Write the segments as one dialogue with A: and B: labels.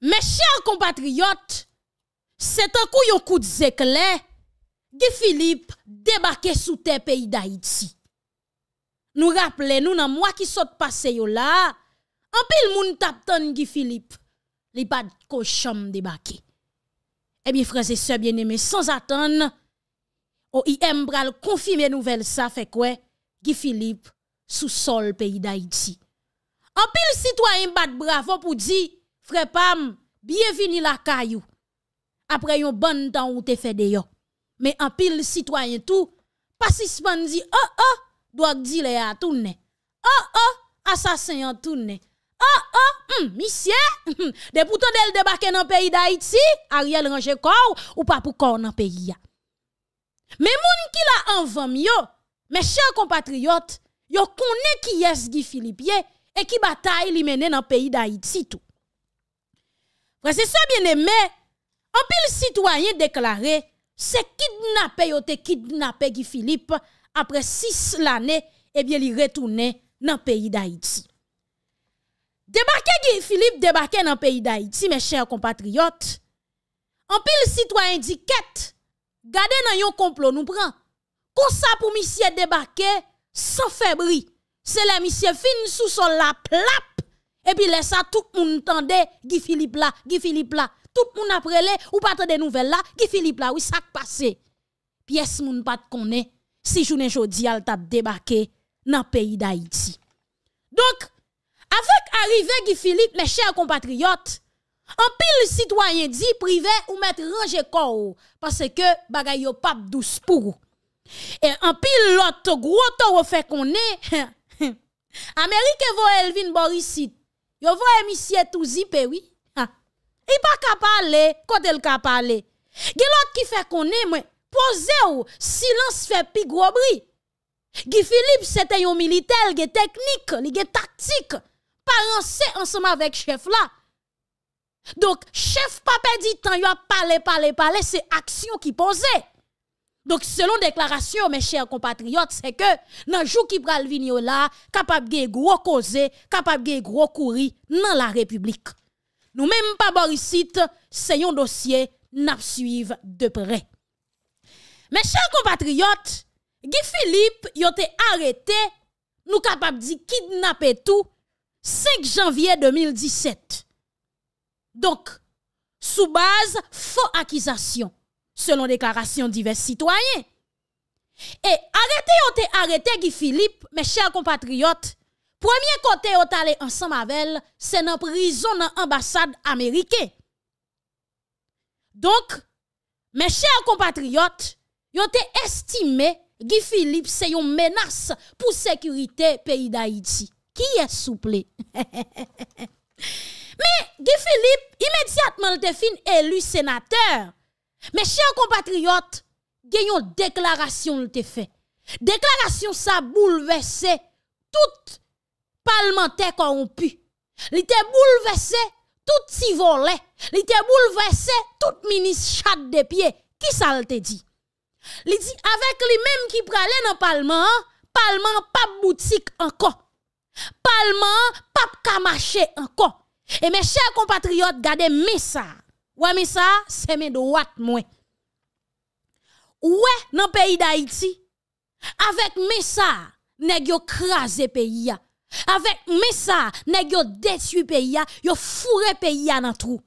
A: Mè chèl kompatriyot, sè tan kou yon kout zèk lè, Gifilip debake sou te peyi da iti. Nou rapple nou nan mwa ki sot pase yo la, anpil moun tap ton Gifilip, li pad koshom debake. Ebi fransè sè bienemè, sans atan, o i embral konfi menouvel sa, fè kwen Gifilip sou sol peyi da iti. Anpil sitwa yon bat bravo pou di, Frepam, biye vini la kayou, apre yon ban tan ou te fede yo. Me apil sitwayen tou, pasispan di, oh oh, doak di le a toune. Oh oh, asasen yon toune. Oh oh, misye, depoutan del debake nan peyi da iti, a riel ranje kou ou pa pou kou nan peyi ya. Me moun ki la anvam yo, me chan kompatriyot, yo kounen ki yesgi filipye e ki batay li mene nan peyi da iti tou. Presese bien eme, anpil sitwanyen deklare se kidnapè yo te kidnapè gi Filip apre 6 l'anè e eh bie li retounè nan peyi d'Haïti. Debakè gi Filip debakè nan peyi d'Haïti, me chèr kompatriyot, anpil sitwanyen di ket, gade nan yon komplo nou pran, konsa pou misye debakè, san febri, se le misye fin sou son la plap, Epi lè sa, tout moun ntande Gifilip la, Gifilip la. Tout moun aprele ou patre de nouvel la, Gifilip la, wisak pase. Pyes moun pat kone, si jounen jodi al tap debake nan peyi da iti. Donk, avèk arrive Gifilip, mè chèr kompatriyot, anpil sitwayen di prive ou mèt ranger kor ou, pase ke bagay yo pap dou spou. E anpil loto, groto wò fè konè, Amerike vo Elvin Borisit, Vous voyez ici, tout zipe, oui. n'y Il pas qu'à parler, kote le qu'à parler. l'autre qui fait qu'on est posez ou, silence fait plus gros bruit. Guy Philippe, c'était un militaire, ge technique, il ge tactique. Parense ensemble avec chef là. Donc, chef pas dit temps, il a parlé, parlé, parlé, c'est action qui posait. Donk selon deklarasyon men chèr kompatriyot se ke nan jou ki pral vinyo la kapap ge gro koze, kapap ge gro kouri nan la republik. Nou men mpa borisite se yon dosye nap suive depre. Men chèr kompatriyot, ge Filip yote arete nou kapap di kidnap etou 5 janvye 2017. Donk soubaz fò akizasyon. selon déclaration divers citoyens. Et arrêtez, on arrêté Guy Philippe, mes chers compatriotes. Premier côté, vous allé ensemble avec c'est dans prison dans l'ambassade américaine. Donc, mes chers compatriotes, vous te estimé Guy Philippe c'est une menace pour la sécurité pays d'Haïti. Qui est souple? Mais Guy Philippe, immédiatement, il fin élu sénateur. Mes chers compatriotes, une déclaration te fait. Déclaration ça bouleversé tout parlementaire corrompu. Il a bouleversé tout si volet. Il était bouleversé tout ministre chat de pied. Qui ça le dit? Il dit avec lui-même qui pralait dans le parlement, parlement pas boutique encore. Parlement pas marcher encore. Et mes chers compatriotes, gardez mes ça. Ouais, mais ça, c'est mes droits. moi. Ouais, dans le pays d'Haïti, avec mes ça, nèg yo krasé pays Avec mes ça, nèg yo détruit pays ya, yo fourré pays dans trou.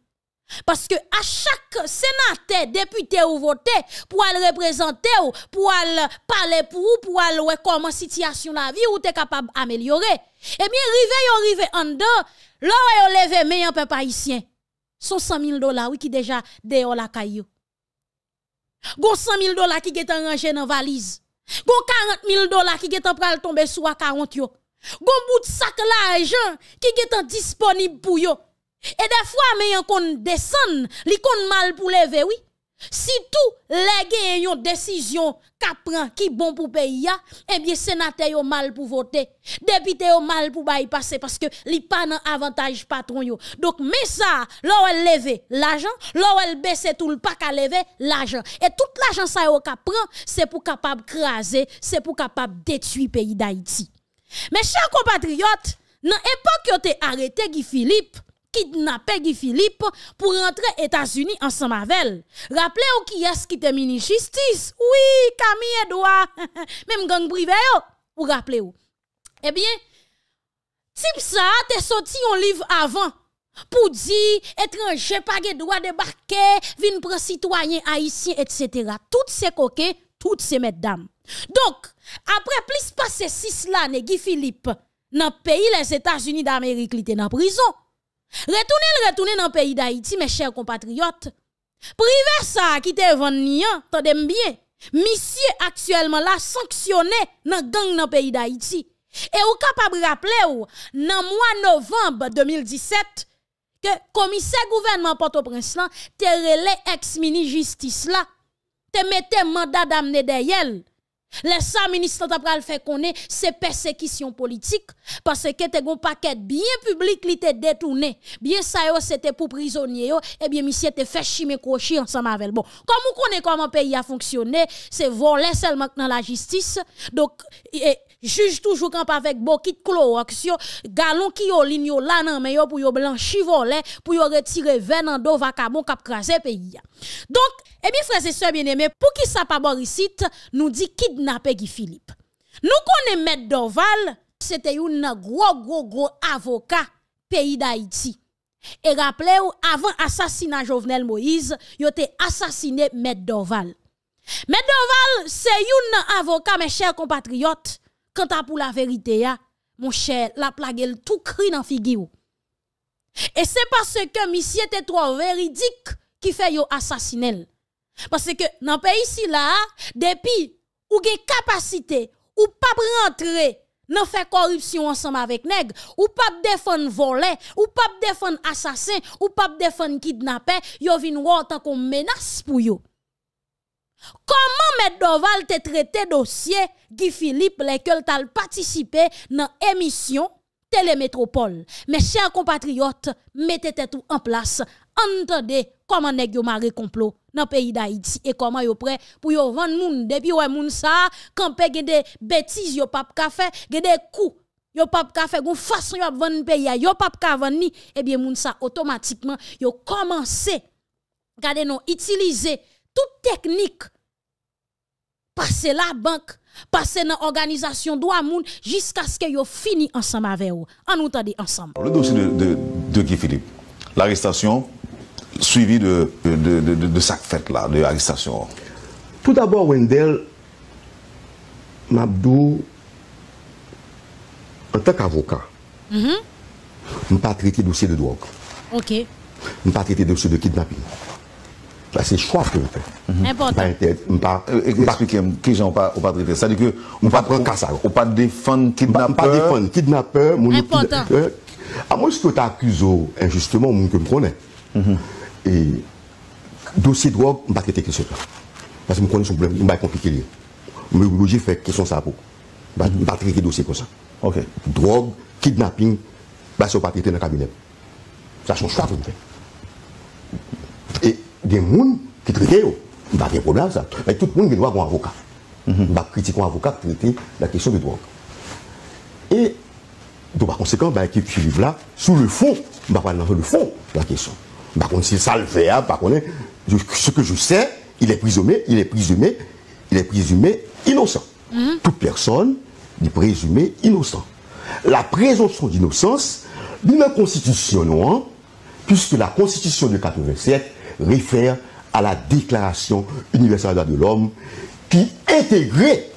A: Parce que à chaque sénateur, député ou voté, pour aller représenter ou, pour aller parler pour ou, pour aller voir comment situation la vie ou t'es capable d'améliorer. Eh bien, rive yon rive en dedans, l'or yon levé meilleur peuple haïtien son 100 000 dollars oui, qui déjà dehors la caillou. Gon 100 000 dollars qui est rangé dans valise. Gon 40 000 dollars qui est en pral tomber sous 40 yo. Gon bout de sac l'argent qui est disponible pour yo. Et des fois, mais yon kon descend, li kon mal pour lever, oui. Si tout les gagnent une décision qui qui bon pour pays eh bien sénateur au mal pour voter, député au mal pour passer parce que li pas nan avantage patron Donc mais ça, là elle l'argent, là elle baisser tout le pas à lever l'argent. Et tout l'argent ça yo au c'est pour capable craser, c'est pour capable détruire pays d'Haïti. Mes chers compatriotes, dans l'époque où tu arrêté Guy Philippe, kidnapper Guy Philippe pour rentrer aux États-Unis en avec elle. Rappelez-vous qui est-ce qui est mini justice? Oui, Camille Edouard, même gang privé vous rappelez-vous. Eh bien, type ça, t'es sorti un livre avant pour dire étranger pas de droit de débarquer, vin pour citoyen haïtien, etc. Toutes ces coquets, toutes ces mesdames. Donc, après plus passer 6 ans, Guy Philippe, dans le pays, les États-Unis d'Amérique, il était en prison. Retounen l retounen nan peyi d'Haïti, me chèr kompatriyot, prive sa ki te evan niyan, ta dembyen, misye aktuelman la sanksyonè nan gang nan peyi d'Haïti. E ou kapab rapple ou nan mwa novemb 2017, ke komise gouvenman Port-au-Prince lan, te rele ex-mini justice la, te metè mandat damne deyèl. Les ça ministre le fait connaître ces persécutions politiques parce que t'es un paquet bien public qui t'es détourné. Bien ça c'était pour prisonnier et eh bien monsieur t'es fait chimé crochet ensemble avec bon. Comme on connaît comment pays a fonctionné, c'est voler seulement dans la justice. Donc et, juge toujours camp avec bokit clorox yo, galon qui yo ligne mais pour yo blanchi volé pour yo retirer ven en vacabon cap craser pays. Donc, eh bien frères et sœurs bien-aimés, pour qui ça pas Borisite nous dit kidnapper Guy Philippe. Nous connaissons Maître Doval, c'était un gros gros gros avocat pays d'Haïti. Et rappelez-vous, avant assassinat Jovenel Moïse, il été assassiné Maître Doval. Doval, c'est un avocat, mes chers compatriotes, Quant à pour la vérité, mon cher, la plague tout cri dans figure. Et c'est parce que monsieur était trop véridique qui fait yo assassiner. Parce que dans le pays ici là, depuis ou gen capacité ou pas rentrer dans la corruption ensemble avec nèg ou pas défendre voler ou pas défendre assassin ou pas défendre kidnapper yo en tant qu'on menace pour yo. Comment M. Doval te traité dossier Guy Philippe, lesquels t'as participé dans l'émission Télémétropole. Mes chers compatriotes, mettez tout en place. Entendez comment nèg yo maré complot dans pays d'Haïti et comment yo prêt pour yo vendre moun depuis ouais moun ça camper gen des bêtises yo pas ka faire gen des coups yo pas ka faire gon façon yo vendre pays yo pas ka vendre ni et eh bien moun ça automatiquement yo commencé regardez non utiliser toute technique passer la banque, passer dans l'organisation droit moun jusqu'à ce qu'ils fini ensemble avec vous. En nous ensemble. Le dossier de,
B: de, Guy Philippe, l'arrestation suivie de, de, de, cette fête-là, de l'arrestation.
C: Tout d'abord, Wendell, Mabdou, en tant qu'avocat, mhm. je ne pas traiter dossier de drogue. Ok. Je ne pas traiter dossier de kidnapping. Bas se chwafe ke mwen fè. Mwen pa etèd, mwen pa... Mwen pa etèd, mwen pa etèd. Sade ke mwen pa pren kassa. Mwen pa defan kidnapper. Mwen pa defan kidnapper. Amon se te akuzo injustement mwen ke mpronè. E dosye drog mwen pa tete kisek la. Bas mwen konè sou blèm. Mwen pa e komplike li. Mwen mwen lojifèk kisek sa pou. Mwen pa tete kisek dosye konsa. Ok. Drog, kidnapping, bas yo pa tete nan kabine. Sa chwafe mwen fè. des gens qui traitent. Il n'y a pas de problème ça. Mais tout le monde a droit à un avocat. Mhm. Il mm -hmm. critique un avocat pour traiter la question de drogue. Et donc, par conséquent, il y bah, qui suivent là, sous le fond, bah, va pas dans le fond de la question. Par contre, c'est ça le fait, par contre, ce que je sais, il est présumé, il est présumé, il est présumé innocent. Mhm. Toute personne est présumée innocent. La présomption d'innocence, d'une constitution, non, puisque la constitution de 87 réfère à la Déclaration universelle des droits de l'homme qui intégrait,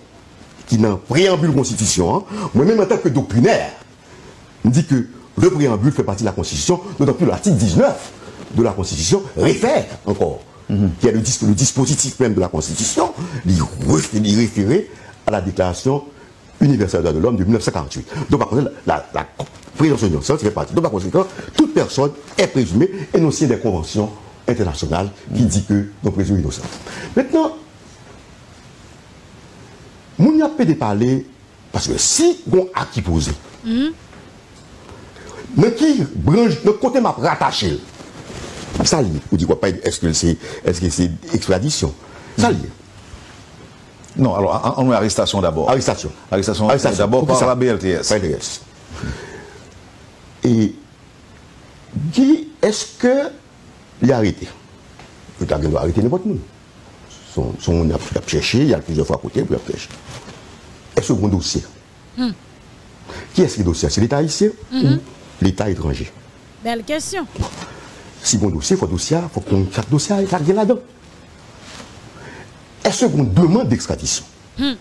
C: qui n'en préambule constitution, hein. moi-même en tant que doctrinaire, me dit que le préambule fait partie de la Constitution, d'autant plus l'article 19 de la Constitution réfère encore, mhm. qui est le, dispositif même de la Constitution, il, référer à la Déclaration universelle des droits de l'homme de 1948. Donc, par contre, la, la présomption fait partie. Donc, par conséquent, toute personne est présumée énoncée des conventions international qui dit que nos présumés innocents. Maintenant, nous n'y a pas de parler, parce que si on a qui poser, mhm. mais qui branche, le côté m'a rattaché, ça lié. Vous dites quoi, pas, est-ce que c'est est extradition Ça mhm. Non, alors, on a arrestation d'abord. Arrestation. Arrestation, arrestation. d'abord par ça, la BLTS. BLTS. Et qui est-ce que il a arrêté. Il a arrêté n'importe qui. Son, son, a cherché, il y a plusieurs fois à côté, il a cherché. Est-ce un dossier hmm. Qui est-ce qui dossier C'est l'État haïtien hmm. ou l'État étranger
A: Belle question.
C: Si bon dossier, il faut dossier, faut qu'on chaque dossier ait là-dedans. Est-ce qu'on demande d'extradition Il hmm.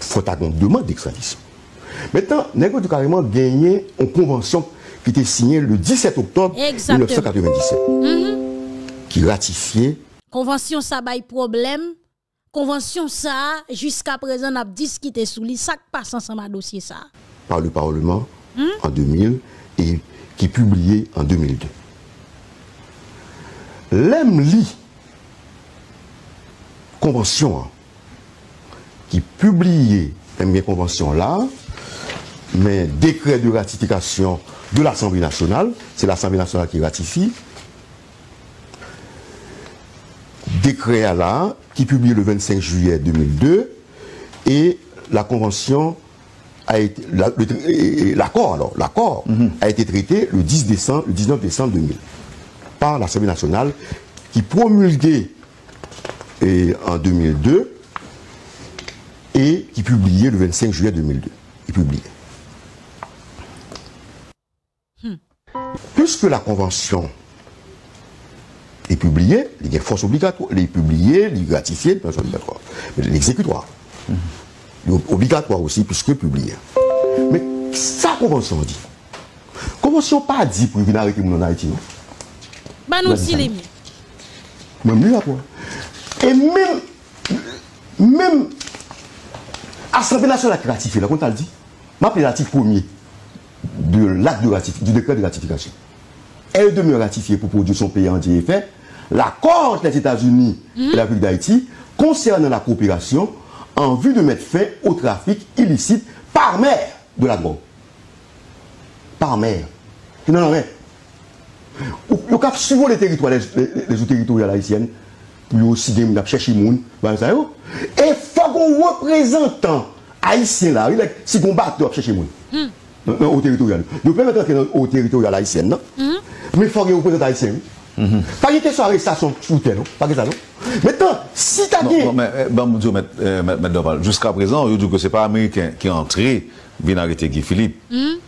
C: Faut qu'on demande d'extradition. Maintenant, nest carrément gagné en convention qui était signé le 17 octobre 1997. Mm-hmm. Qui ratifiait.
A: Convention ça bail problème. Convention ça, jusqu'à présent, n'a discuté sous les sacs passe ensemble dossier ça.
C: Par le Parlement hmm? en 2000 et qui publié en 2002. L'EMLI, convention, hein, qui publiait, la convention là, mais décret de ratification de l'Assemblée nationale, c'est l'Assemblée nationale qui ratifie, décret à la, qui publie le 25 juillet 2002, et la convention a été, l'accord alors, l'accord mm-hmm. a été traité le 10 décembre, le 19 décembre 2000 par l'Assemblée nationale qui promulguait et, en 2002 et qui publiait le 25 juillet 2002. Il Puisque la convention est publiée, il y a force obligatoire, elle est publiées, les est Mais l'exécutoire, mm -hmm. obligatoire aussi, puisque publié. Mais ça, convention dit. Convention pas dit pour venir avec nous en Haïti, Ben
A: Bah nous bah, aussi les miens. Même lui, quoi. Et même,
C: même, Assemblée nationale qui ratifie, là, quand elle dit, ma premier, de l'acte du décret de ratification. Elle demeure ratifiée pour produire son pays entier effet. L'accord entre les États-Unis hmm? et la République d'Haïti concernant la coopération en vue de mettre fin au trafic illicite par mer de la drogue. Par mer. Non, non, non. y cap suivre les territoires, les, les, les territoriales haïtiennes, aussi des gens chercher les gens. Bah, et il faut qu'on représentant hein, haïtien là, si on bat, chercher les euh, au territoire Nous pouvons au territorial haïtien, non hmm? Mais il faut que vous présentez haïtien. Hmm. Pas une question d'arrestation sous terre, non Pas que ça, non Maintenant, si t'as dit... Non,
B: mais, eh, ben, eh, jusqu'à présent, je dis que ce n'est pas Américain qui est entré,
C: vient arrêter Guy Philippe. Hmm?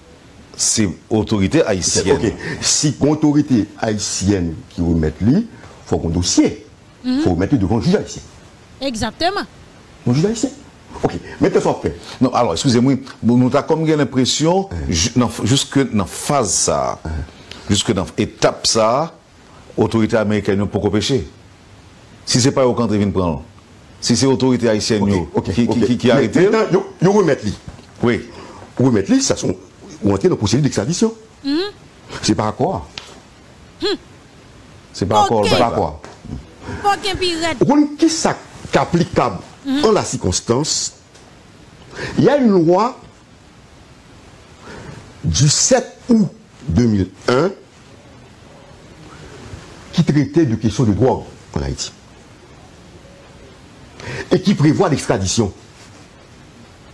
C: C'est autorité haïtienne. Si l'autorité haïtienne qui remet lui, il faut qu'on dossier. Il faut mettre devant le juge haïtien.
A: Exactement.
C: le juge haïtien. Ok, mettez ça en paix. Non, alors, excusez-moi,
B: nous avons comme l'impression, eh. jusque dans la phase ça, eh. jusque dans l'étape ça, l'autorité américaine n'a pas empêché. Si ce n'est pas au camp de
C: prendre, si c'est l'autorité haïtienne qui a arrêté. Maintenant, ils remettre lui. Oui. Remettre lui, ça sont entrer dans le procédé d'extradition. Hmm? C'est par quoi hmm. C'est par quoi Pas quoi
A: Pas qu'un pirate.
C: Qui est applicable Mhm. en la circonstance, il y a une loi du 7 août 2001 qui traitait de questions de droit en Haïti et qui prévoit l'extradition.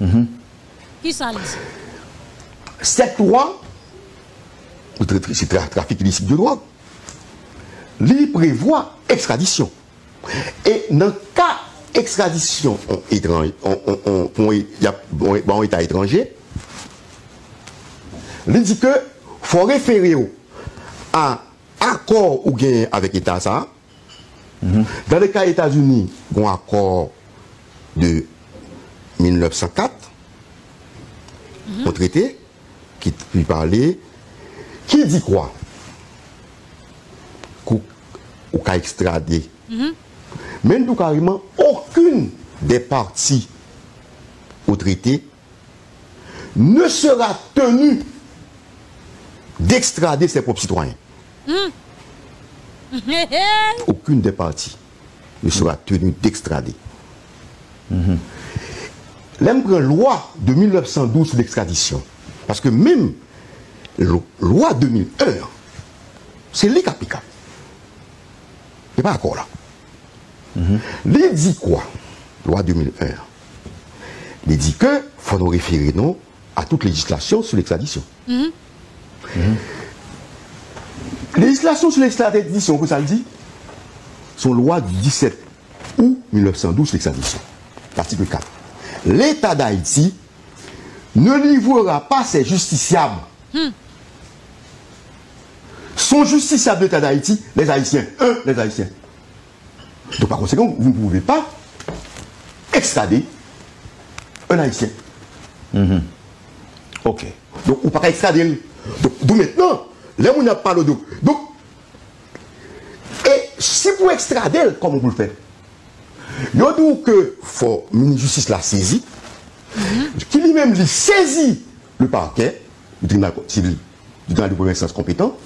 C: Mhm.
A: Cette loi,
C: c'est un trafic illicite de drogue, lui prévoit extradition. Et dans le cas extradition en étranger, état étranger, il dit que faut référer à accord ou gain avec l'État ça. Mm-hmm. Dans le cas États-Unis, un accord de 1904, mm-hmm. un traité qui puis parler, qui dit quoi qu'on a extradé. Même mm-hmm. tout carrément, aucun aucune des parties au traité ne sera tenue d'extrader ses propres citoyens.
A: Hmm.
C: aucune des parties ne sera tenue d'extrader. Mmh. la loi de 1912 d'extradition, parce que même loi 2001, c'est les Il n'est pas encore là. Il dit quoi Loi 2001. Il dit que faut nous référer non à toute législation sur l'extradition. Mhm. Mhm. Législation sur l'extradition, que ça le dit Son loi du 17 août 1912 l'extradition. article 4. L'État d'Haïti ne livrera pas ses justiciables. Hmm. Son justiciable l'État d'Haïti, les Haïtiens, eux, les Haïtiens. Do par konsekwen, vous ne pouvez pas extrader un haïtien. Mm-hmm. Ok. Donc, vous ne pouvez pas extrader lui. Donc, maintenant, là, on n'a pas le dos. Donc, si vous extradez, comment vous le faites? Il y a donc que le ministre de justice l'a saisi, qu'il mm-hmm. y même l'ait saisi le parquet, dans le premier sens compétent,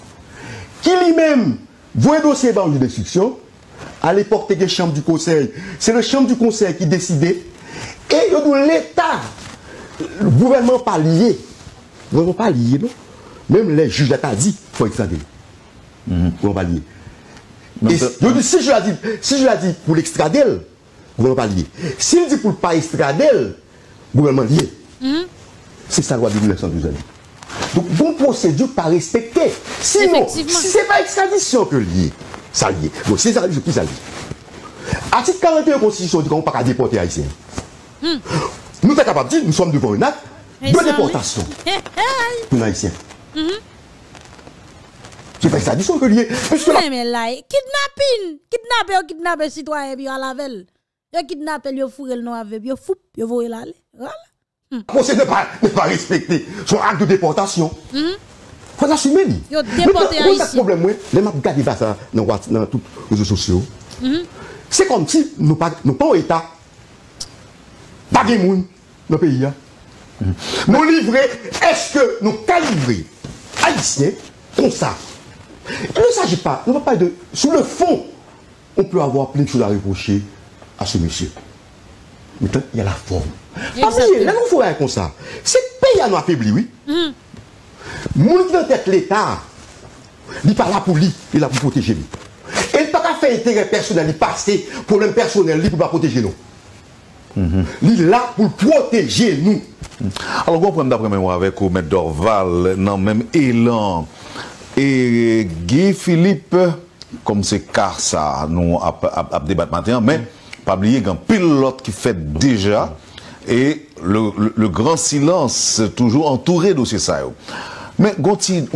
C: qu'il y même voit dans ses banques de destruction aller porter des chambres du conseil. C'est le chambre du conseil qui décidait. Et l'État, le gouvernement pas lié. Le gouvernement pas lié, Même les juges d'État dit, il faut extrader. mm -hmm. pas lié. si je la dis, si je dis pour l'extrader, le gouvernement pas lié. S'il dit pour ne pas extrader, le gouvernement lié. Mhm. C'est ça loi de 1912. Donc, bon procédure pas respectée. Sinon, si ce n'est pas extradition que lié ça lié. Donc c'est ça lié, qui ça Article 41 constitution dit qu'on peut pas qu'à déporter Haïtien. Hmm. Nous sommes capables de nous sommes devant une acte de déportation. Pour Haïtien. C'est pas ça que lié.
A: Mais là, kidnapping. Kidnapper, kidnapper citoyen, puis à la velle. Yo kidnappé, yo fourré le nom avec, yo foup, yo voué l'aller. Voilà. Hmm.
C: Pour ne pas, ne pas respecter son acte de déportation. Mm-hmm. Kwa zase
A: meni. Yo depote an isye. Mwen kon sa problem
C: mwen, lèman pou kade basa nan tout se sosyo, se kon ti nou pa ou etat, bagi moun, nou peyi ya, nou livre, eske nou kalivre, a isye, konsa. Ne saji pa, nou pa pa de, sou le fon, on ple avwa plen chou la reposhe a se mesye. Meten, ya la fon. A miye, nan nou fwe a konsa. Se peyi an wafibliwi, mwen, mm-hmm. Mouni ki ven tet l'Etat, li pa la pou li, li la pou poteje li. El pa ka feyite gen personel, li pa se probleme personel, li pou pa poteje nou. Li la pou poteje nou. Alors,
B: gwen pren dapre mèmo avèk ou mèd Dorval nan mèm elan, e Gé Philippe, kom se karsa nou ap debat matè an, mè, pabliye gen pilot ki fèd deja, e le gran silans toujou antoured ou se sa yo. Mais Mais tout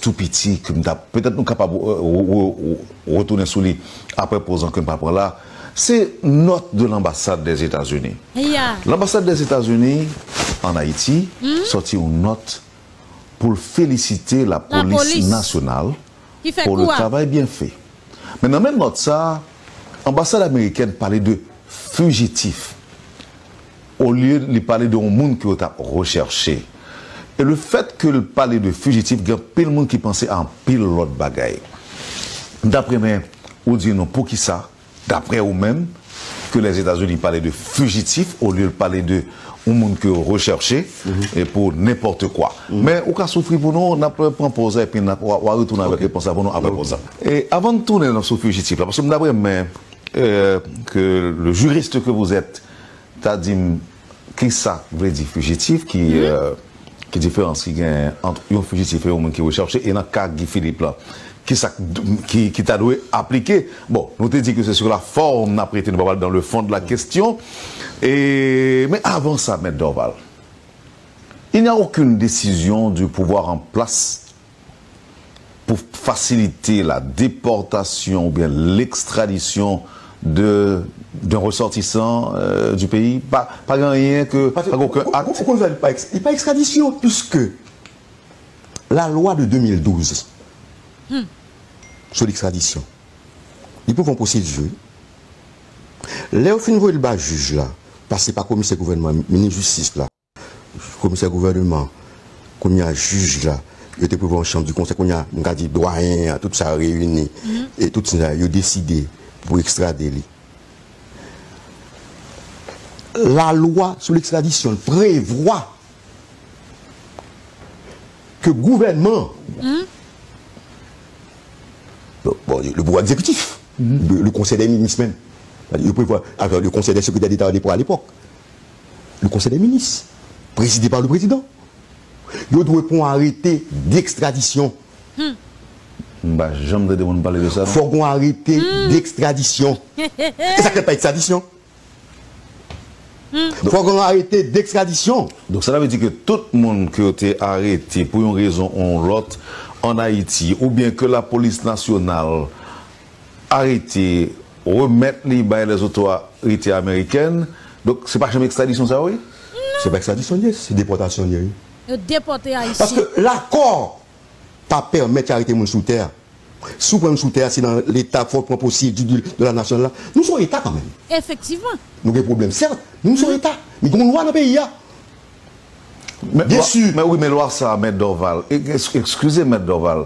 B: tout peut-être que nous sommes capables euh, retourner retourner sou li apre C'est kwen pa là, la, note de l'ambassade des états unis L'ambassade des états unis en Haïti a hmm? sorti une note pour féliciter la police nationale pour le travail bien fait. Mais dans même note, ça, ambassade américaine parlait de fugitifs au lieu de parler de monde qui ki recherché. E le fet ke l pale de fugitif, gen pel moun ki panse an pil lot bagay. Dapre men, ou di nou pou ki sa, dapre ou men, ke les Etats-Unis pale de fugitif, ou li l pale de ou moun ki ou recherche, mhm. e pou neporte kwa. Men, mhm. ou ka soufri pou nou, nan pou an premposa, e pi nan pou an retounan vek, e pon sa pou nou apre posa. E avan tou nen sou fugitif, apre sou mnabre men, ke le juriste ke vou zet, ta di m, ki sa, vou lè di fugitif, ki... ki diferans ki gen yon fujis ki fè ou moun ki wè chèp chè, e nan kak gifilip la, ki ta dwe aplike. Bon, nou te di ki se sou la forn apri eten nou pa val dan le fon de la kwestyon. E, men avan sa, mète Dorval, il n'y a oukoun desisyon du pouvoar an plas pou fasilite la deportasyon ou bien l'extradisyon de... d'un ressortissant euh, du pays Pas, pas rien que. Pas aucun il n'y a pas
C: extradition Puisque la loi de 2012 hmm. sur l'extradition, ils peuvent en là Léo Finvo, il bas juge là, passé par commissaire gouvernement, ministre de justice là, commissaire gouvernement, il y a juge là, il était prévu en chambre du conseil, il y a, dit doyen, tout ça réuni, hmm. et tout ça, il a décidé pour extrader lui la loi sur l'extradition prévoit que gouvernement, hmm? le pouvoir exécutif, hmm? le, conseil des ministres même, le, avec le conseil des secrétaires d'État à l'époque, le conseil des ministres, présidé par le président, il doit arrêter d'extradition. Hmm. Bah, il de parler de ça. Faut qu'on arrête d'extradition.
D: Et ça ne crée
C: pas extradition.
B: Il mm. faut qu'on arrête d'extradition. Donc ça veut dire que tout le monde qui a été arrêté pour une raison ou l'autre en Haïti, ou bien que la police nationale arrêté, remettre les bails les
C: autorités américaines, donc ce n'est pas jamais extradition ça, oui n'est pas extradition, c'est déportation.
A: Déporté Parce que
C: l'accord pas permis d'arrêter mon sous terre. Sous sous terre, c'est dans l'état fort possible de la nation là. Nous sommes état quand même. Effectivement. Nous avons des problèmes, certes. Nou sou etat, mi goun lwa nan peyi ya.
B: Bien su. Men wè, men lwa sa, men Doval. Ekskuse men Doval,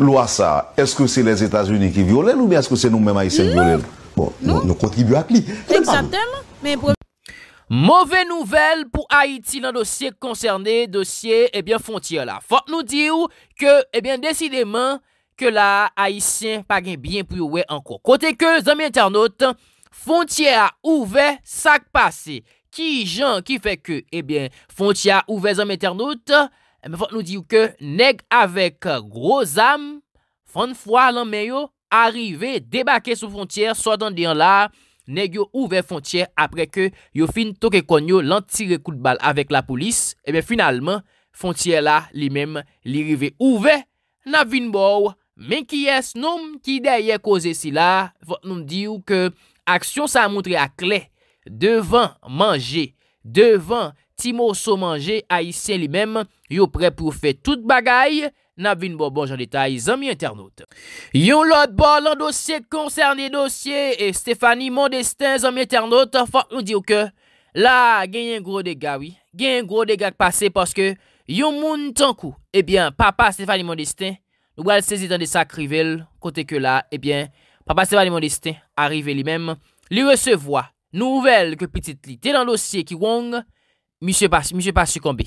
B: lwa sa, eske se les Etats-Unis ki violel ou eske se nou men Aïtien non. violel? Bon, non. Nou kontribu akli.
E: Mouve nouvel pou Aïtien nan dosye koncerne dosye, ebyen eh fonti ala. Fote nou di ou, ke, ebyen eh deside men, ke la Aïtien pagen byen pou yowe anko. Kote ke, zami internet, Fontye a ouve sak pase. Ki jan ki fe ke? Ebyen, eh fontye a ouve zanm eternout. Ebyen, eh fote nou diyo ke, neg avek groz am, fante fwa lanmen yo, arive, debake sou fontye, so dan diyan la, neg yo ouve fontye, apre ke yo fin toke konyo, lan tire kout bal avek la polis. Ebyen, eh finalman, fontye la li mem, li rive ouve, nan vin bo. Men ki es noum, ki deye koze si la, fote nou diyo ke, Aksyon sa a mountre a kle, devan manje, devan ti morso manje, a isen li mem, yo pre pou fe tout bagay, na vin bo bon jan detay, zami internaute. Yon lot bon lan dosye konserni dosye, e Stefani Mondestin, zami internaute, fok nou diyo ke, la gen yon gro de gawi, gen yon gro de gag pase, paske yon moun tankou, ebyen, eh papa Stefani Mondestin, wal sezi dan de sakrivel, kote ke la, ebyen, eh Pa pase pa li mon desten, arive li mem, li resevoa nouvel ke pitit li te lan dosye ki wong, misye pa sukombe,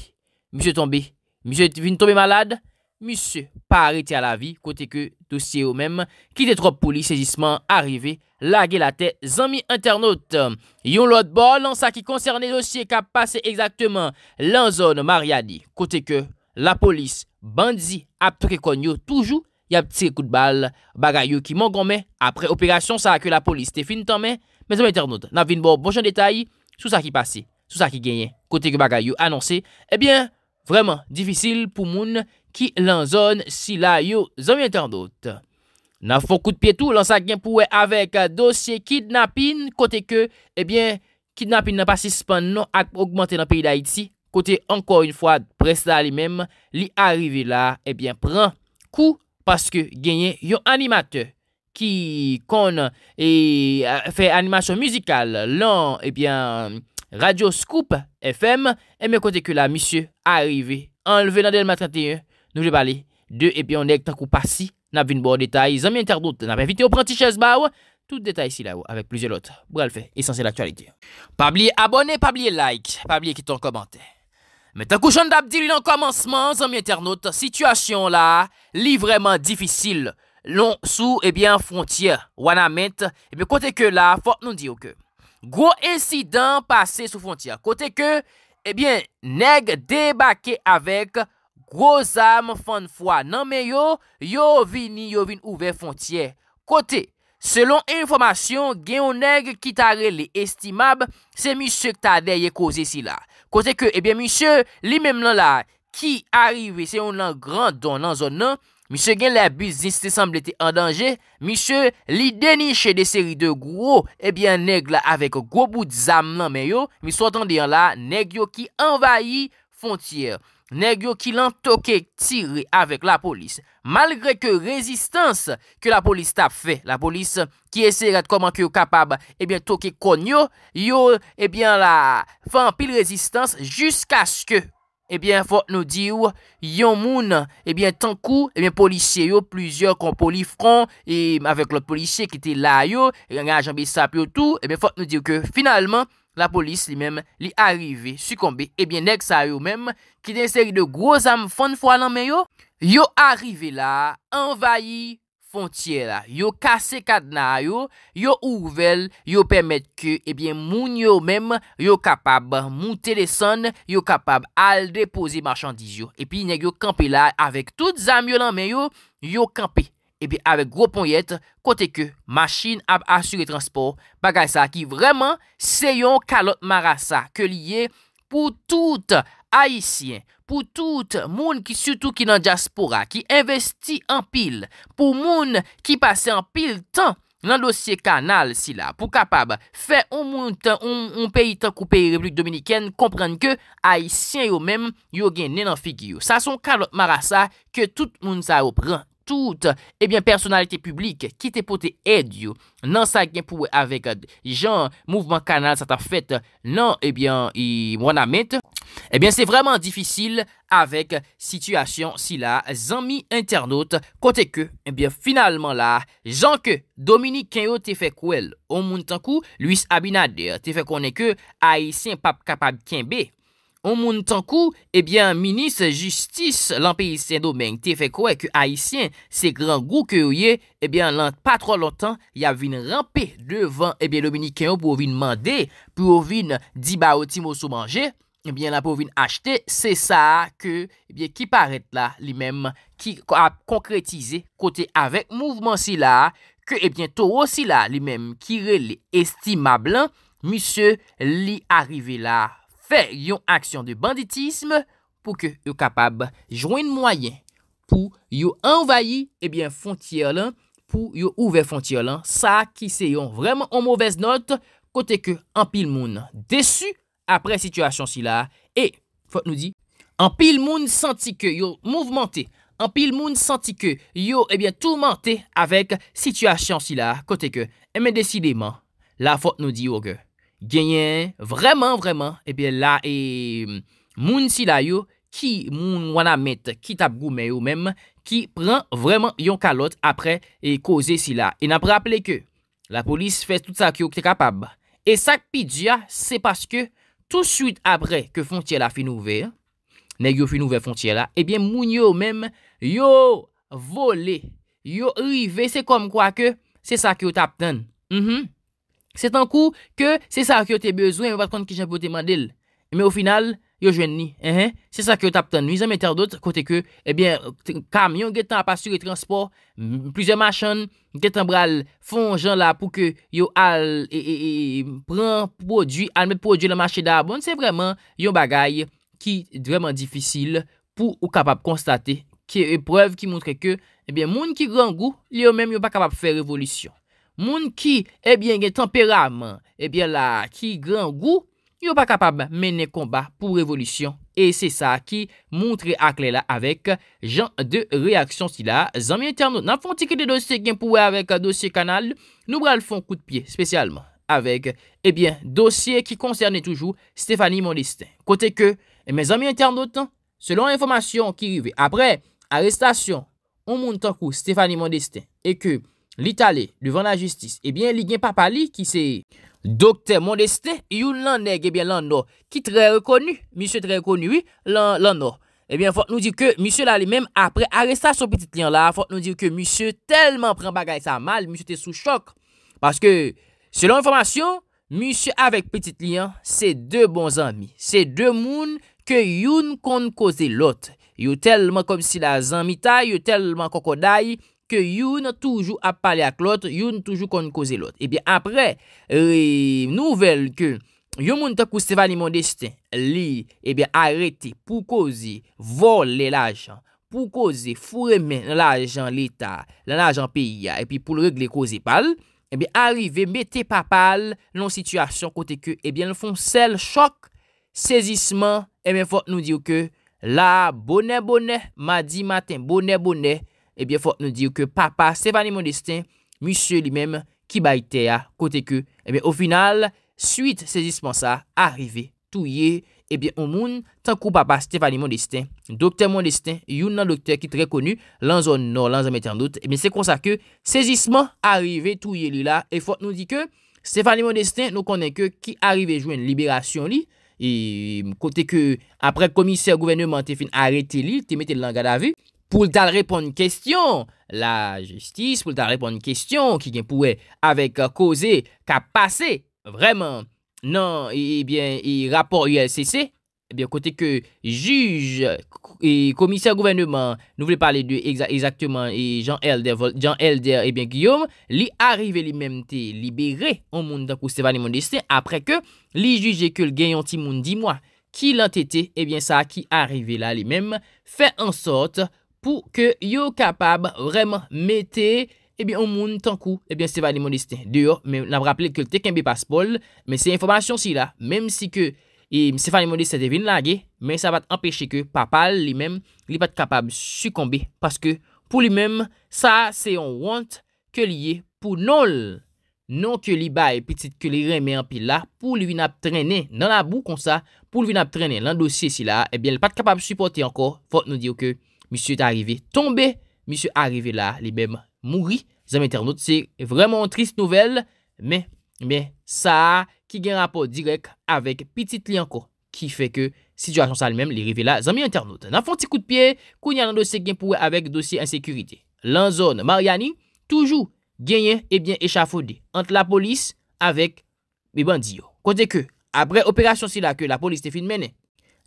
E: misye tombe, misye vin tombe malade, misye pa arete a la vi, kote ke dosye ou mem, ki te trop poli, sejisman, arive, lage la te zami internaute. Yon lot bo lan sa ki konserne dosye ka pase ekzakteman lan zon Mariani, kote ke la polis bandzi ap prekonyo toujou, Y ap tire kout bal, bagay yo ki mongon me, apre operasyon sa akwe la polis, te fin tan me, me zanmye ternot, nan vin bo bonjan detay, sou sa ki pase, sou sa ki genye, kote ke bagay yo anonse, ebyen, eh vreman, difisil pou moun ki lan zon si la yo zanmye ternot. Nan fok kout pietou, lan sa gen pouwe avek euh, dosye kidnapin, kote ke, ebyen, eh kidnapin nan pasispan non akp augmante nan peyi da iti, kote anko yon fwa presta li mem, li arive la, ebyen, eh pran kout bal. Paske genye yon animate ki kon e fe animasyon muzikal lan, ebyen, Radio Scoop FM. E me kote ke la, misye, arive, anleve nan del matrateye, nou jep ale, de, ebyen, nek takou pasi. Nap vin bo detay, zami interdoute, nap evite opranti chesbaw, tout detay si la ou, avek plizye lot. Bo gale fe, esanse l'aktualite. Pablie abone, pablie like, pablie kiton komante. Metan kou chan dap di li nan komanseman, zan mi internot, sitwasyon la, li vreman difisil, lon sou, ebyen, eh fontye, wana ment, ebyen, eh kote ke la, fok nou di yo ke, gro insidan pase sou fontye, kote ke, ebyen, eh neg debake avek, gro zan fan fwa nan me yo, yo vini, yo vini ouve fontye, kote, selon informasyon, gen yo neg kitare li estimab, se mi se kta deye koze si la, Kote ke ebyen eh misye li mem lan la ki arive se yon lan gran don nan zon nan, misye gen la buzine se te samble te andanje, misye li deniche de seri eh de gwo, ebyen neg la avek gwo bout zam lan men yo, misye otan diyan la neg yo ki envayi fontiyer. Neg yo ki lan toke tire avek la polis. Malgre ke rezistans ke la polis tap fe. La polis ki eserat koman ki yo kapab toke konyo. Yo la fan pil rezistans. Jusk aske. Ebyen fote nou diyo. Yon moun. Ebyen tankou. Ebyen polisye yo. Plizyor kon polif kon. Ebyen avek lot polisye ki te la yo. Ebyen ajanbe sap yo tou. Ebyen fote nou diyo ke finalman. La polis li mèm li arive, sukombe, ebyen nek sa yo mèm ki den seri de gwo zam fon fwa lan men yo. Yo arive la, envaye fon tye la, yo kase kadna yo, yo ouvel, yo pèmet ke, ebyen moun yo mèm, yo kapab moun teleson, yo kapab al depoze marchandiz yo. Epi nek yo kampe la, avek tout zam yo lan men yo, yo kampe. epi avek gro ponyet kote ke masjin ap asyre transport bagay sa ki vreman seyon kalot marasa ke liye pou tout aisyen, pou tout moun ki sutou ki nan diaspora, ki investi an pil, pou moun ki pase an pil tan nan dosye kanal si la pou kapab fe ou moun tan ou peyi tan kou peyi Republik Dominiken komprende ke aisyen yo menm yo gennen an figiyo. Sa son kalot marasa ke tout moun sa yo pran. Tout, ebyen, eh personalite publik ki te pote edyo nan sa gen pouwe avek euh, jan mouvman kanal sa ta fet euh, nan, ebyen, eh yi mwana met. Ebyen, eh se vreman difisil avek situasyon si la zanmi internot kote ke, ebyen, finalman la, zanke Dominik Kenyo te fekwel o moun tankou luis abinade te fekwone ke a yi sen pap kapab Kenbe. O moun tankou, ebyen, minis, justis, lampi isyen domen, te fe kwe ke a isyen se gran gou ke ouye, ebyen, lant patro lontan, ya vin rampi devan, ebyen, dominikèyo pou vin mande, pou vin dibar ou timo sou manje, ebyen, la pou vin achete, se sa ke, ebyen, ki paret la, li mem, ki a konkretize, kote avèk mouvman si la, ke, ebyen, toro si la, li mem, kire li estimablan, misye li arrive la. Fè yon aksyon de banditisme pou ke yon kapab jwenn mwayen pou yon envayi ebyen eh fontyer lan, pou yon ouve fontyer lan. Sa ki se yon vremen an mouvez not kote ke an pil moun desu apre situasyon si la. E, fote nou di, an pil moun santi ke yon mouvmente, an pil moun santi ke yon ebyen eh toumente avek situasyon si la kote ke. E eh men desideman, la fote nou di yo ge. Genyen, vreman, vreman, ebyen la, e moun sila yo ki moun wana met, ki tap gume yo menm, ki pren vreman yon kalot apre e koze sila. E napre aple ke, la polis fes tout sa ki yo kte kapab. E sak pidja, se paske, tout suite apre ke fontiela fin ouve, ne yo fin ouve fontiela, ebyen moun yo menm, yo vole, yo rive, se kom kwa ke, se sa ki yo tap ten. Mm-hmm. Se tan kou ke se sa ki yo te bezwen, yo pat kont ki jen pou te mandel. Me ou final, yo jwen ni. Se sa ki yo tap tan nou, izan metan dote kote ke, ebyen, kamyon, getan apastur etransport, plizè machan, getan bral fonjan la pou ke yo al, e, e, e, e, pran prodwi, al met prodwi la machè da abon, se vreman yon bagay ki vreman difisil pou ou kapap konstate ki e prev ki moun tre ke, ebyen, eh moun ki gran gou, li yo men yo pa kapap fè revolisyon. Moun ki, ebyen gen temperam, ebyen la ki gran gou, yo pa kapab menen konba pou revolution. E se sa ki moun tre akle la avek jan de reaksyon si la. Zami internet, nan fon tike de dosye gen pouwe avek dosye kanal, nou bral fon kou de piye spesyalman. Avek, ebyen, dosye ki koncerne toujou Stéphanie Mondestin. Kote ke, me zami internet, selon informasyon ki rive, apre, arrestasyon, ou moun tankou Stéphanie Mondestin, e ke... L'Italè, devan la justis, ebyen eh li gen papali ki se dokte modestè, youn lan neg, ebyen eh lan no, ki tre rekonu, misyo tre rekonu, ebyen lan no. Ebyen, eh fote nou di ke, misyo la li men, apre aresta son petit liyan la, fote nou di ke, misyo telman pren bagay sa mal, misyo te sou chok, paske, selon informasyon, misyo avek petit liyan, se de bon zami, se de moun, ke youn kon kose lot, yon telman kom si la zami tay, yon telman koko dayi, ke yon toujou ap pale ak lot, yon toujou kon koze lot. Ebyen eh apre, nouvel ke, yon moun takou stefani moun destin, li, ebyen, eh arete pou koze, vole l'ajan, pou koze, furemen l'ajan l'Etat, l'ajan piya, epi pou l'regle koze pal, ebyen, eh areve, mette pa pal, non situasyon kote ke, ebyen, nou fon sel chok, sezisman, ebyen, fote nou diyo ke, la, bone bone, ma di matin, bone bone, Ebyen fote nou dire ke papa Stéphanie Modestin Monsie li mèm ki bayte ya Kote ke ebyen ou final Suite sejisman sa arive Tou ye ebyen ou moun Tankou papa Stéphanie Modestin Dokter Modestin, youn nan dokter ki te rekonu Lanzon non, lanzon meten dout Ebyen se konsa ke sejisman arive Tou ye li la e fote nou di ke Stéphanie Modestin nou konen ke ki arive Jouen liberasyon li e, Kote ke apre komiser gouverne Mante fin arete li, te meten langada vi pou l'dal repon n'kestyon la jistis, pou l'dal repon n'kestyon ki gen pouwe avek uh, koze ka pase, vreman, nan, e, e bie, e rapor ULCC, e bie, kote ke juj, e komisyon gouvernement, nou vle pale dwe, e zaktouman, e jan elder, jan elder, e bie, Guillaume, li arrive li memte, li bere, ou moun da kou stevan li moun deste, apre ke, li juje ke l gen yonti moun di moun, ki l'antete, e bie sa, ki arrive la li mem, fe ansote, ou, pou ke yo kapab vremen mette, ebyon moun tankou, ebyon Stéphane Limondiste. Deyo, mèm, n ap rappele ke tekembi paspol, mèm se informasyon si la, mèm si ke Stéphane Limondiste se devine lagè, mèm sa vat empèche ke papal li mèm li pat kapab sukombè, paske pou li mèm, sa se yon want ke liye pou nol, non ke li baye petit ke li remè anpil la, pou li vin ap trenè nan la bou kon sa, pou li vin ap trenè nan dosye si la, ebyon li pat kapab suportè anko, fote nou diyo ke, misye te arrive tombe, misye arrive la, li bem mouri, zanmè internaute, se vremen trist nouvel, men, men, sa, ki gen rapor direk, avek piti tlienko, ki fe ke, situasyon sa li mem, li reve la, zanmè internaute, nan fon ti kout pie, kou nyan nan dosye gen pouwe, avek dosye ansekurite, lan zon Mariani, toujou, genyen, ebyen echafode, ant la polis, avek, mi bandi yo, kote ke, apre operasyon si la, ke la polis te finmene,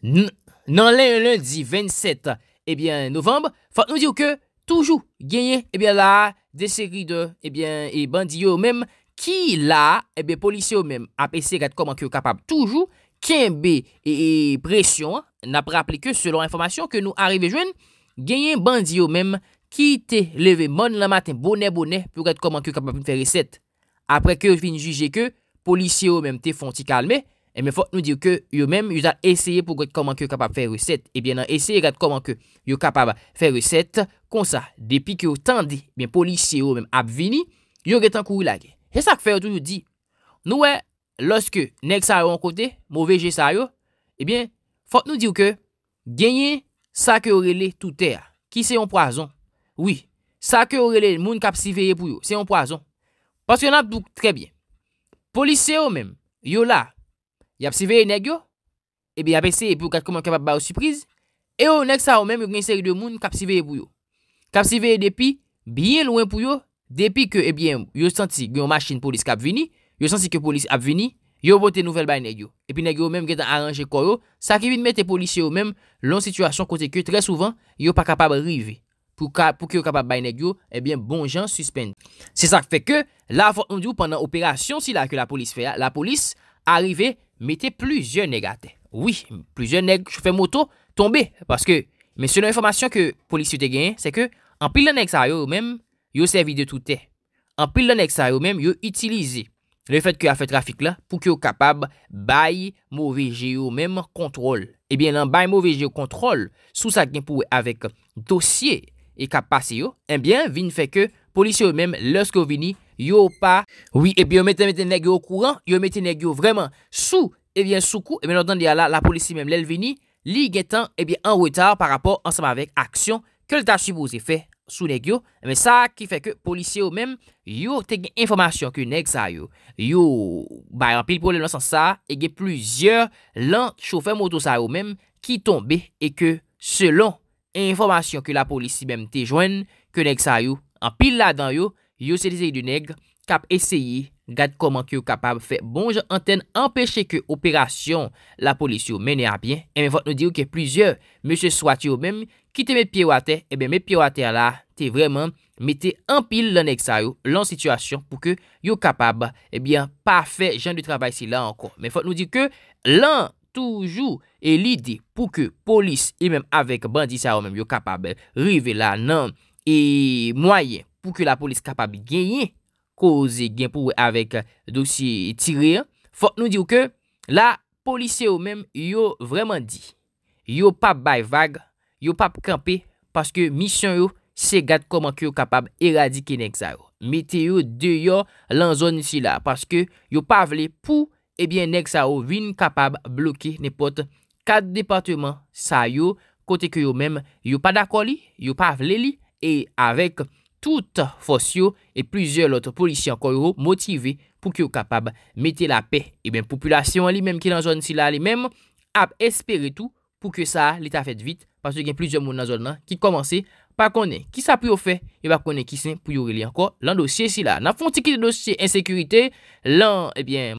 E: nan len lundi, 27 Ebyen novembe, fote nou diyo ke toujou genyen ebyen la deseri de ebyen e bandiyo ou menm ki la ebyen polisye ou menm apese gade komankyo kapap toujou, kenbe e, e presyon na praple ke selon informasyon ke nou arive jwen, genyen bandiyo ou menm ki te leve mon la maten bonè bonè pou gade komankyo kapap mwen fè riset. Apre ke fin juje ke, polisye ou menm te fon ti kalme. E mwen fote nou dir ke yo mèm, yo zat esye pou gòt koman ke yo kapab fè resèt. E bè nan esye gòt koman ke yo kapab fè resèt, konsa, depi ke yo tandi, mwen polisye yo mèm ap vini, yo gè tan kou la gen. E sa k fè yo tou nou di, nou wè, loske nek sa yo an kote, mou veje sa yo, e bè, fote nou dir ke, genye sa ke orele toutè a, ki se yon poason. Oui, sa ke orele moun kap siveye pou yo, se yon poason. Paske nan doug, tre bè, polisye yo mèm, yo Yap siveye negyo, ebi apese epi ou kat koman kapab ba ou suprise, e ou nek sa ou menm yon gen seri de moun kap siveye pou yo. Kap siveye depi, biye lwen pou yo, depi ke ebi eh yo santi gen yon masjin polis kap vini, yo santi ke polis ap vini, yo bote nouvel bay negyo. Epi negyo ou menm gen tan aranje koro, sa kivin mette polis yo ou menm lon situasyon kote ke tre souvan yo pa kapab rive. Pou ke yo kapab bay negyo, ebi eh bon jan suspende. Se sa feke, la avan ondou pandan operasyon si la ke la polis feya, la polis a rive yon. mette pluzyon neg ate. Oui, pluzyon neg choufe moto tombe. Paske, men se nan informasyon ke polisyon te genye, se ke an pil lan ek sa yo ou men, yo servide toute. An pil lan ek sa yo ou men, yo itilize le fet ke a fe trafik la, pou ki yo kapab bayi mouve geyo ou men kontrol. Ebyen, lan bayi mouve geyo kontrol, sou sa gen pouwe avek dosye e kapase yo, enbyen, vin fe ke polisyon ou men, loske ou vini, Yo pa, oui, epi yo mette mette negyo kouran, yo mette negyo vreman sou, epi sou kou, epi nou dan diya la, la polisi mem lèl vini, li gen tan, epi en wetar par rapport ansama vek aksyon, ke lta subo se fe sou negyo, me sa ki fe ke polisi yo mem yo te gen informasyon ke neg sa yo, yo bayan pil problem nan san sa, e gen plizyeur lan choufer moto sa yo mem ki tombe, e ke selon informasyon ke la polisi mem te jwen, ke neg sa yo, an pil la dan yo, Yo se lisey di neg, kap eseyi, gade koman ki yo kapab fè bon jan anten empèche ke operasyon la polisyon menè a bien. E men fòt nou di yo ke plizye, mè se swat yo mèm, kite mè piwate, e ben mè piwate la, te vreman, mette anpil lan ek sa yo, lan situasyon pou ke yo kapab, e ben, pa fè jan de travay si la ankon. Men fòt nou di yo ke lan toujou e lidi pou ke polisyon e mèm avèk bandi sa yo mèm yo kapab rive la nan e mwayen. pou ke la polis kapab genyen, ko ose gen pou avek dosye tirer, fok nou diw ke, la polis yo men yo vreman di, yo pa bay vag, yo pa pukampe, paske misyon yo se gat koman ki yo kapab eradike Neksaro. Mete yo deyo lan zon si la, paske yo pa vle pou, ebyen Neksaro vin kapab bloki nepot kat departement sa yo, kote ki yo men yo pa dako li, yo pa vle li, e avek, Eh tout fos yo e plizye lot polisyen kon yo motive pou ki yo kapab mette la pe. E ben, populasyon li menm ki nan zon si la li menm ap espere tou pou ki sa li ta fet vit pas yo gen plizye moun nan zon nan ki komanse pa konen. Ki sa pou yo fe, e ba konen ki se pou yo li anko lan dosye eh si la. Nan fon ti ki de dosye ensekurite, lan, e ben,